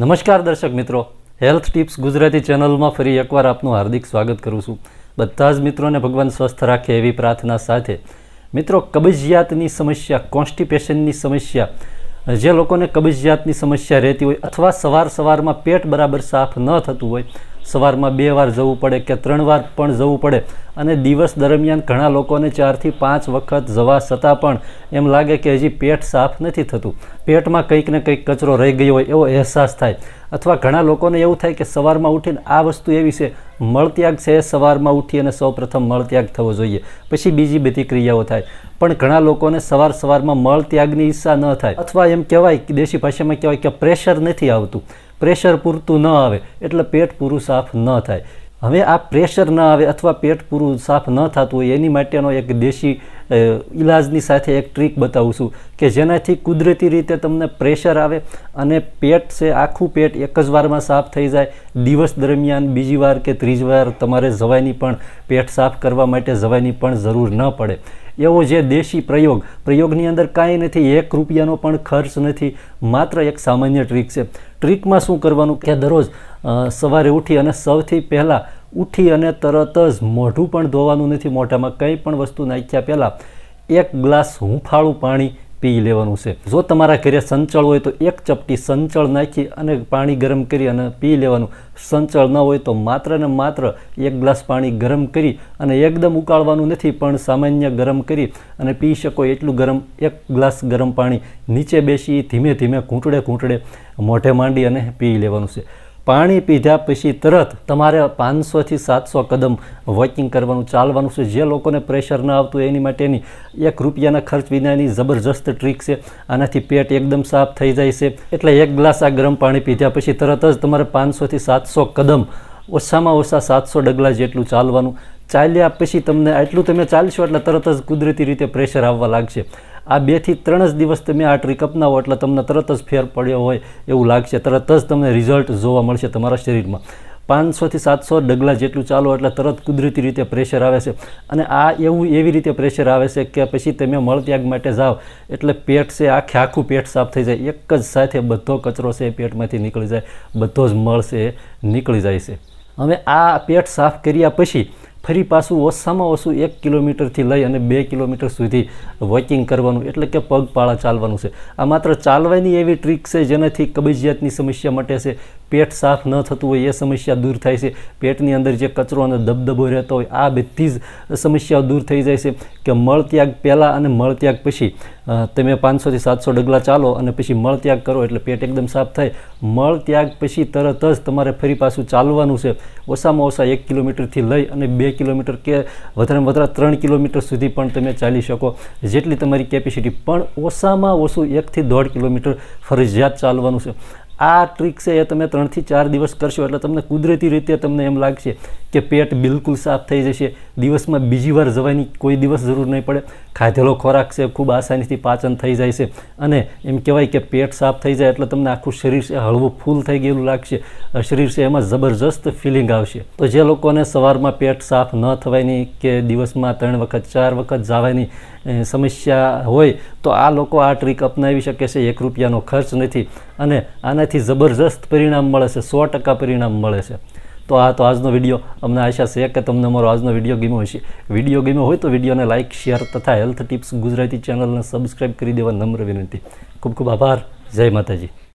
નમસ્કાર દર્શક મિત્રો હેલ્થ ટિપ્સ ગુજરાતી ચેનલમાં ફરી એકવાર આપનું હાર્દિક સ્વાગત કરું છું બધા જ મિત્રોને ભગવાન સ્વસ્થ રાખે એવી પ્રાર્થના સાથે મિત્રો કબજિયાતની સમસ્યા કોન્સ્ટિપેશનની સમસ્યા જે લોકોને કબજિયાતની સમસ્યા રહેતી હોય અથવા સવાર સવારમાં પેટ બરાબર સાફ ન થતું હોય સવારમાં બે વાર જવું પડે કે ત્રણ વાર પણ જવું પડે અને દિવસ દરમિયાન ઘણા લોકોને ચારથી પાંચ વખત જવા છતાં પણ એમ લાગે કે હજી પેટ સાફ નથી થતું પેટમાં કંઈક ને કંઈક કચરો રહી ગયો હોય એવો અહેસાસ થાય અથવા ઘણા લોકોને એવું થાય કે સવારમાં ઉઠીને આ વસ્તુ એવી છે મળત્યાગ છે સવારમાં ઉઠી અને સૌપ્રથમ મળત્યાગ થવો જોઈએ પછી બીજી બધી ક્રિયાઓ થાય પણ ઘણા લોકોને સવાર સવારમાં મળત્યાગની ઈચ્છા ન થાય અથવા એમ કહેવાય કે દેશી ભાષામાં કહેવાય કે પ્રેશર નથી આવતું પ્રેશર પૂરતું ન આવે એટલે પેટ પૂરું સાફ ન થાય હવે આ પ્રેશર ન આવે અથવા પેટ પૂરું સાફ ન થતું હોય એની માટેનો એક દેશી ઇલાજની સાથે એક ટ્રીક બતાવું છું કે જેનાથી કુદરતી રીતે તમને પ્રેશર આવે અને પેટ છે આખું પેટ એક જ વારમાં સાફ થઈ જાય દિવસ દરમિયાન બીજી વાર કે ત્રીજી વાર તમારે જવાની પણ પેટ સાફ કરવા માટે જવાની પણ જરૂર ન પડે એવો જે દેશી પ્રયોગ પ્રયોગની અંદર કાંઈ નથી એક રૂપિયાનો પણ ખર્ચ નથી માત્ર એક સામાન્ય ટ્રીક છે ટ્રીકમાં શું કરવાનું કે દરરોજ સવારે ઉઠી અને સૌથી પહેલાં ઉઠી અને તરત જ મોઢું પણ ધોવાનું નથી મોઢામાં કંઈ પણ વસ્તુ નાખ્યા પહેલાં એક ગ્લાસ હુંફાળું પાણી પી લેવાનું છે જો તમારા ઘરે સંચળ હોય તો એક ચપટી સંચળ નાખી અને પાણી ગરમ કરી અને પી લેવાનું સંચળ ન હોય તો માત્ર ને માત્ર એક ગ્લાસ પાણી ગરમ કરી અને એકદમ ઉકાળવાનું નથી પણ સામાન્ય ગરમ કરી અને પી શકો એટલું ગરમ એક ગ્લાસ ગરમ પાણી નીચે બેસી ધીમે ધીમે ઘૂંટડે ઘૂંટડે મોઢે માંડી અને પી લેવાનું છે પાણી પીધા પછી તરત તમારે પાંચસોથી સાતસો કદમ વોકિંગ કરવાનું ચાલવાનું છે જે લોકોને પ્રેશર ન આવતું એની માટેની એક રૂપિયાના ખર્ચ વિનાની જબરજસ્ત ટ્રીક છે આનાથી પેટ એકદમ સાફ થઈ જાય છે એટલે એક ગ્લાસ આ ગરમ પાણી પીધા પછી તરત જ તમારે પાંચસોથી સાતસો કદમ ઓછામાં ઓછા સાતસો ડગલા જેટલું ચાલવાનું ચાલ્યા પછી તમને આટલું તમે ચાલશો એટલે તરત જ કુદરતી રીતે પ્રેશર આવવા લાગશે આ બેથી ત્રણ જ દિવસ તમે આ ટ્રીક અપનાવો એટલે તમને તરત જ ફેર પડ્યો હોય એવું લાગશે તરત જ તમને રિઝલ્ટ જોવા મળશે તમારા શરીરમાં પાંચસોથી સાતસો ડગલા જેટલું ચાલો એટલે તરત કુદરતી રીતે પ્રેશર આવે છે અને આ એવું એવી રીતે પ્રેશર આવે છે કે પછી તમે મળત્યાગ માટે જાઓ એટલે પેટ છે આખે આખું પેટ સાફ થઈ જાય એક જ સાથે બધો કચરો છે એ પેટમાંથી નીકળી જાય બધો જ મળશે એ નીકળી જાય છે હવે આ પેટ સાફ કર્યા પછી ફરી પાછું ઓછામાં ઓછું એક કિલોમીટરથી લઈ અને બે કિલોમીટર સુધી વોકિંગ કરવાનું એટલે કે પગપાળા ચાલવાનું છે આ માત્ર ચાલવાની એવી ટ્રીક છે જેનાથી કબજિયાતની સમસ્યા મટે છે પેટ સાફ ન થતું હોય એ સમસ્યા દૂર થાય છે પેટની અંદર જે કચરો અને દબદબો રહેતો હોય આ બધી જ સમસ્યાઓ દૂર થઈ જાય છે કે મળત્યાગ પહેલાં અને મળત્યાગ પછી તમે પાંચસોથી સાતસો ડગલા ચાલો અને પછી મળત્યાગ કરો એટલે પેટ એકદમ સાફ થાય મળત્યાગ પછી તરત જ તમારે ફરી પાછું ચાલવાનું છે ઓછામાં ઓછા એક કિલોમીટરથી લઈ અને બે કિલોમીટર કે વધારેમાં વધારે ત્રણ કિલોમીટર સુધી પણ તમે ચાલી શકો જેટલી તમારી કેપેસિટી પણ ઓછામાં ઓછું એકથી દોઢ કિલોમીટર ફરજિયાત ચાલવાનું છે આ ટ્રીક છે એ તમે ત્રણથી ચાર દિવસ કરશો એટલે તમને કુદરતી રીતે તમને એમ લાગશે કે પેટ બિલકુલ સાફ થઈ જશે દિવસમાં બીજી વાર જવાની કોઈ દિવસ જરૂર નહીં પડે ખાધેલો ખોરાક છે ખૂબ આસાનીથી પાચન થઈ જાય છે અને એમ કહેવાય કે પેટ સાફ થઈ જાય એટલે તમને આખું શરીર છે હળવું ફૂલ થઈ ગયેલું લાગશે શરીર છે એમાં જબરજસ્ત ફિલિંગ આવશે તો જે લોકોને સવારમાં પેટ સાફ ન થવાની કે દિવસમાં ત્રણ વખત ચાર વખત જવાની સમસ્યા હોય તો આ લોકો આ ટ્રીક અપનાવી શકે છે એક રૂપિયાનો ખર્ચ નથી અને આનાથી ત્યાંથી જબરજસ્ત પરિણામ મળે છે સો ટકા પરિણામ મળે છે તો આ તો આજનો વિડીયો અમને આશા છે કે તમને અમારો આજનો વિડીયો ગમ્યો હશે વિડીયો ગમ્યો હોય તો વિડીયોને લાઇક શેર તથા હેલ્થ ટિપ્સ ગુજરાતી ચેનલને સબસ્ક્રાઈબ કરી દેવા નમ્ર વિનંતી ખૂબ ખૂબ આભાર જય માતાજી